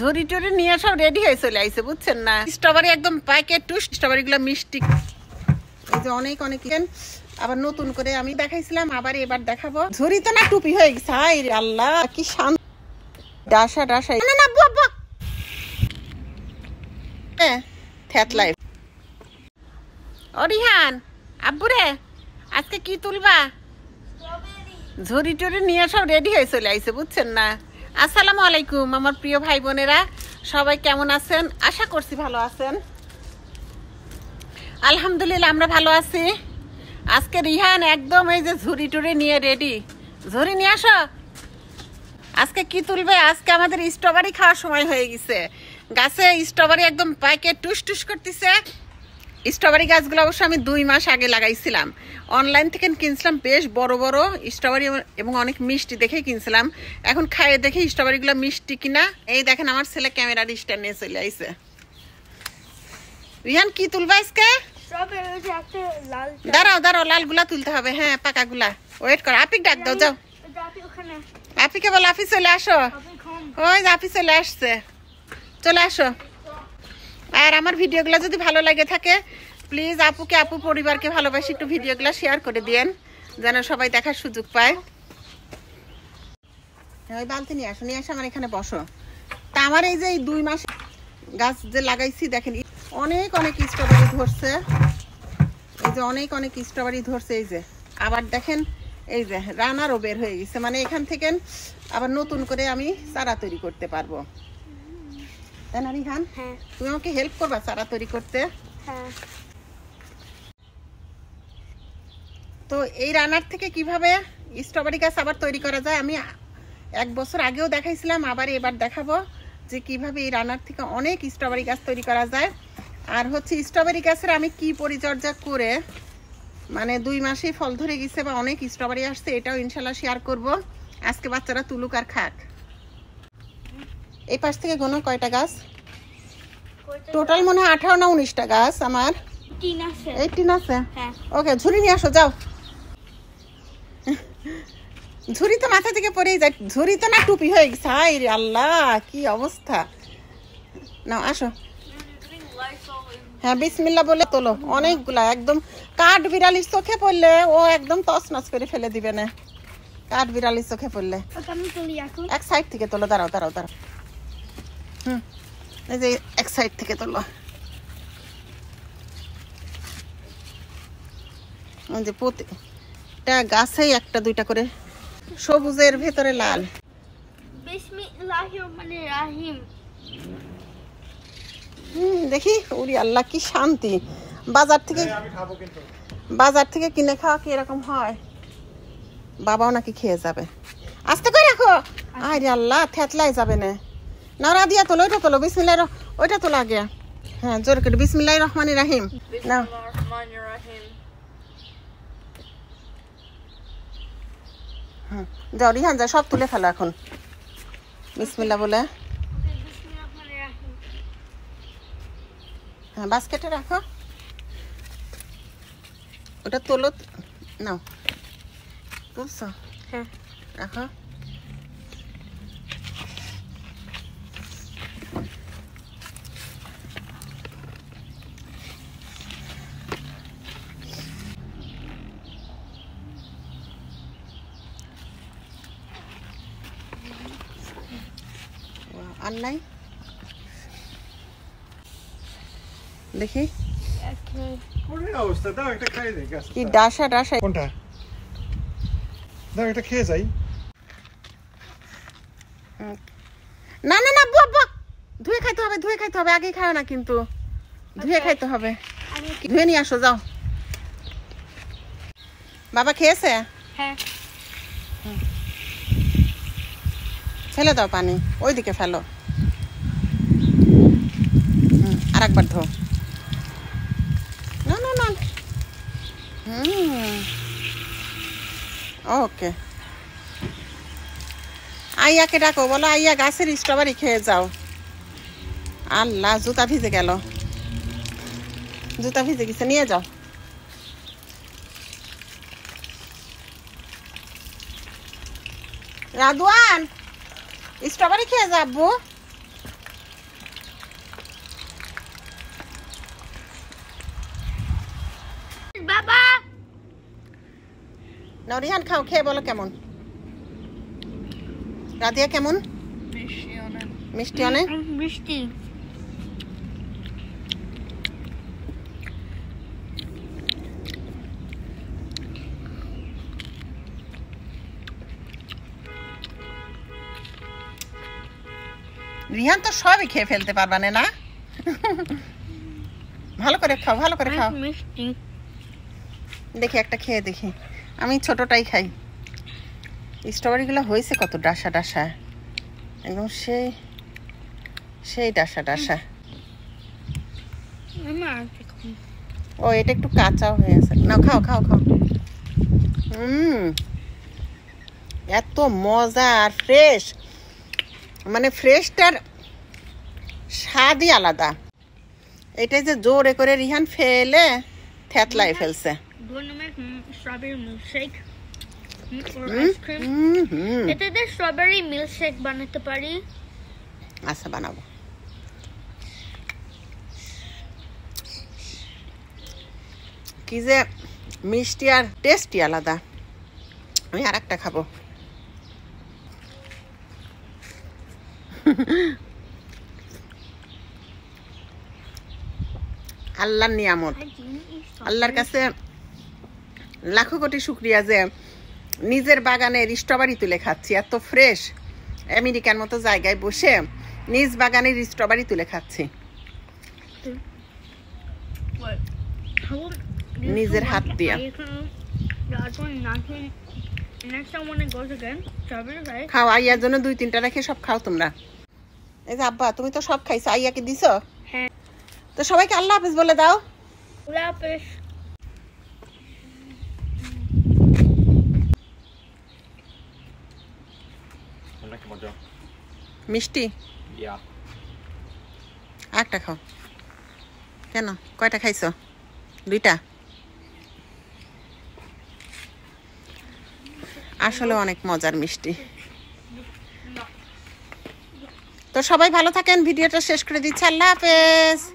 ঝুরি টুরি নিয়ে সব রেডি হয়ে চলে আইছে বুঝছেন না স্ট্রবেরি একদম প্যাকেট টু স্ট্রবেরি গুলো মিষ্টি এই যে অনেক অনেক আবার নতুন করে আমি দেখাইছিলাম আবার এবার দেখাবো তো না টুপি হয়ে গেছে হাই আল্লাহ কি শান্ত ডাসা ডাসা না না বক হ্যাঁ থ্যাত লাইফ অরিহান আব্বু রে আজকে কি তুলবা ঝুরি টুরি নিয়ে সব রেডি হয়ে চলে আইছে বুঝছেন না আসসালামু আলাইকুম আমার প্রিয় ভাই বোনেরা সবাই কেমন আছেন আশা করছি ভালো আছেন আলহামদুলিল্লাহ আমরা ভালো আছি আজকে রিহান একদম এই যে ঝুড়ি টুড়ি নিয়ে রেডি ঝুড়ি নিয়ে আসো আজকে কি তুলবে আজকে আমাদের স্ট্রবেরি খাওয়ার সময় হয়ে গেছে গাছে স্ট্রবেরি একদম পাইকে টুস টুস করতেছে স্ট্রবেরি গাছগুলো অবশ্য আমি দুই মাস আগে লাগাইছিলাম অনলাইন থেকে কিনছিলাম বেশ বড় বড় স্ট্রবেরি এবং অনেক মিষ্টি দেখেই কিনছিলাম এখন খায়ে দেখে স্ট্রবেরিগুলো মিষ্টি কিনা এই দেখেন আমার ছেলে ক্যামেরার স্ট্যান্ড নিয়ে চলে আইসে রিহান কি তুলবা আজকে দাঁড়াও দাঁড়াও লালগুলা তুলতে হবে হ্যাঁ পাকাগুলা ওয়েট করো আপিক ডাক দাও যাও আপিকে বল আপি চলে আসো ওই আপি চলে আসছে চলে আসো আর আমার ভিডিওগুলো যদি ভালো লাগে থাকে প্লিজ আপুকে আপু পরিবারকে ভালোবাসি একটু ভিডিওগুলো শেয়ার করে দিয়েন যেন সবাই দেখার সুযোগ পায় ওই বালতি নিয়ে আসো নিয়ে আসো আমার এখানে বসো তা আমার এই যে এই দুই মাস গাছ যে লাগাইছি দেখেন অনেক অনেক স্ট্রবেরি ধরছে এই যে অনেক অনেক স্ট্রবেরি ধরছে এই যে আবার দেখেন এই যে রানারও বের হয়ে গেছে মানে এখান থেকে আবার নতুন করে আমি চারা তৈরি করতে পারবো তাই না রিহান হেল্প করবা চারা তৈরি করতে হ্যাঁ। তো এই রানার থেকে কিভাবে স্ট্রবেরি গাছ আবার তৈরি করা যায় আমি এক বছর আগেও দেখাইছিলাম আবার এবার দেখাবো যে কিভাবে এই রানার থেকে অনেক স্ট্রবেরি গাছ তৈরি করা যায় আর হচ্ছে স্ট্রবেরি গাছের আমি কি পরিচর্যা করে মানে দুই মাসেই ফল ধরে গেছে বা অনেক স্ট্রবেরি আসছে এটাও ইনশাল্লাহ শেয়ার করব আজকে বাচ্চারা তুলুক আর খাক এই পাশ থেকে গোনা কয়টা গাছ টোটাল মনে হয় আঠারো না উনিশটা গাছ আমার হ্যাঁ। ওকে ঝুড়ি নিয়ে আসো যাও ঝুড়ি তো মাথা থেকে পরেই যায় ঝুড়ি তো না টুপি হয়ে গেছে আল্লাহ কি অবস্থা না আসো হ্যাঁ বিসমিল্লা বলে তোলো অনেকগুলা একদম কাঠ বিড়ালি চোখে পড়লে ও একদম তস তছনছ করে ফেলে দিবে না কাঠ বিড়ালি চোখে পড়লে এক সাইড থেকে তোলো দাঁড়াও দাঁড়াও দাঁড়াও হুম এই যে এক সাইড থেকে তোলো ওই যে প্রতিটা গাছেই একটা দুইটা করে সবুজের ভেতরে লাল দেখি উড়ি আল্লাহ কি শান্তি বাজার থেকে বাজার থেকে কিনে খাওয়া কি এরকম হয় বাবাও নাকি খেয়ে যাবে আস্তে করে রাখো আচ্ছা। আরে আল্লাহ থেতলায় যাবে না না রাধিয়া তোলো ওইটা তোলো বিসমিল্লাহ ওইটা তোলো আগে হ্যাঁ জোর কেটে বিসমিল্লাহ রহমান রাহিম না হ্যাঁ, যাও রিহান যা সব তুলে ফেলো এখন বিসমিল্লা বলে হ্যাঁ বাস্কেটে রাখো ওটা তোলো নাও তুলছো হ্যাঁ রাখো আর নাই দেখি ধুয়ে খাইতে হবে না কিন্তু ধুয়ে আচ্ছা, খাইতে হবে ধুয়ে নিয়ে আসো যাও বাবা খেয়েছে হ্যাঁ। ফেলে দাও পানি ওইদিকে ফেলো आरक पर धो नो नो नो ओके आइया के डाको बोलो आइया गासर स्ट्रॉबेरी खे जाओ अल्लाह जूता भिजे गल जूता भिजे गेस नहीं जाओ রাদওয়ান স্ট্রবেরি খেয়ে যাবো নরিহান রিহান খাও খেয়ে বলো কেমন রাধিয়া কেমন মিষ্টি অনেক মিষ্টি রিহান তো সবই খেয়ে ফেলতে পারবা না ভালো করে খাও ভালো করে খাও মিষ্টি দেখি একটা খেয়ে দেখি আমি ছোটোটাই খাই স্ট্রবেরিগুলো হয়েছে কত ডাসা ডাসা একদম সেই সেই ডাসা ডাসা ও এটা একটু কাঁচাও হয়ে আছে না খাও খাও খাও হুম এত মজা আর ফ্রেশ মানে ফ্রেশটার স্বাদই আলাদা এটাই যে জোরে করে রিহান ফেলে থেতলায় ফেলছে going to make strawberry milkshake or ice cream. মিষ্টি আর টেস্টি আলাদা আমি আর একটা খাবো আল্লাহর নিয়ামত আল্লাহর কাছে লাখো কোটি শুক্রিয়া যে নিজের বাগানের স্ট্রবেরি তুলে খাচ্ছি এত ফ্রেশ আমেরিকার মতো জায়গায় বসে নিজ বাগানের স্ট্রবেরি তুলে খাচ্ছি নিজের হাত দিয়া খাও আইয়ার জন্য দুই তিনটা রেখে সব খাও তোমরা এই যে আব্বা তুমি তো সব খাইছো আইয়াকে দিছো হ্যাঁ। তো সবাইকে আল্লাহ হাফিজ বলে দাও আল্লাহ হাফিজ মিষ্টি একটা খাও কেন কয়টা খাইছো দুইটা আসলে অনেক মজার মিষ্টি তো সবাই ভালো থাকেন ভিডিওটা শেষ করে দিচ্ছি আল্লাহ হাফেজ